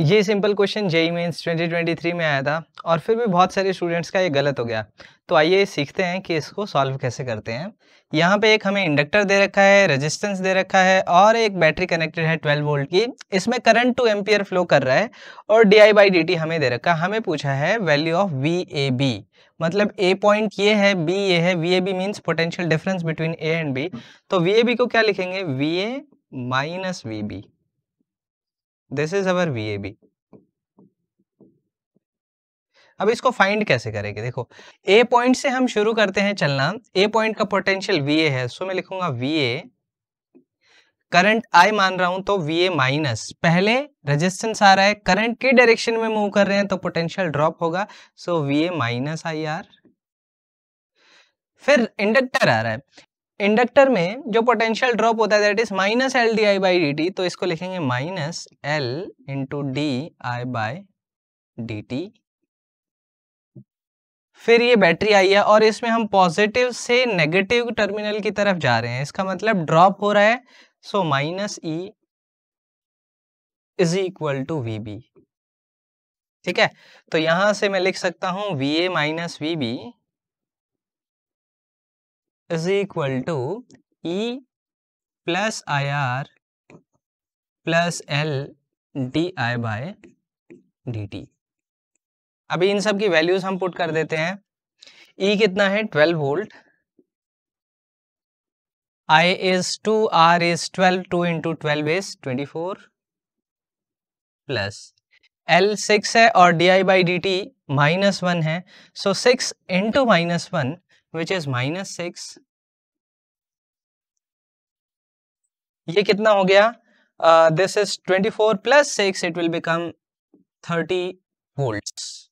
ये simple question JEE mains 2023 में आया था और फिर भी बहुत सारे स्टूडेंट्स का ये गलत हो गया तो आइए सीखते हैं कि इसको सॉल्व कैसे करते हैं यहाँ पे एक हमें इंडक्टर दे रखा है रेजिस्टेंस दे रखा है और एक बैटरी कनेक्टेड है 12 वोल्ट की इसमें करंट टू एम्पियर फ्लो कर रहा है और D I by D T हमें दे रखा है हमें पूछा है value of V A B मतलब ए पॉइंट ये है बी ये है V A B means potential difference between A and B तो वी ए बी को क्या लिखेंगे V A minus V B this is our V A B अब इसको फाइंड कैसे करेंगे देखो ए पॉइंट से हम शुरू करते हैं चलना ए पॉइंट का पोटेंशियल वी ए है सो मैं लिखूंगा वी ए करंट आई मान रहा हूं तो वी ए माइनस पहले रेजिस्टेंस आ रहा है करंट के डायरेक्शन में मूव कर रहे हैं तो पोटेंशियल ड्रॉप होगा so V A minus I R फिर इंडक्टर आ रहा है इंडक्टर में जो पोटेंशियल ड्रॉप होता है that is minus L D I by D T तो इसको लिखेंगे minus L into D I by D T फिर ये बैटरी आई है और इसमें हम पॉजिटिव से नेगेटिव टर्मिनल की तरफ जा रहे हैं इसका मतलब ड्रॉप हो रहा है so minus E is equal to V B ठीक है तो यहां से मैं लिख सकता हूं V A minus V B is equal to E plus I R plus L D I by D T अभी इन सब की वैल्यूज हम पुट कर देते हैं ई e कितना है twelve volt I is two R is twelve two into twelve is twenty four plus L six है और D I by D T minus one है so six into minus one which is minus six ये कितना हो गया this is twenty four plus six it will become thirty volt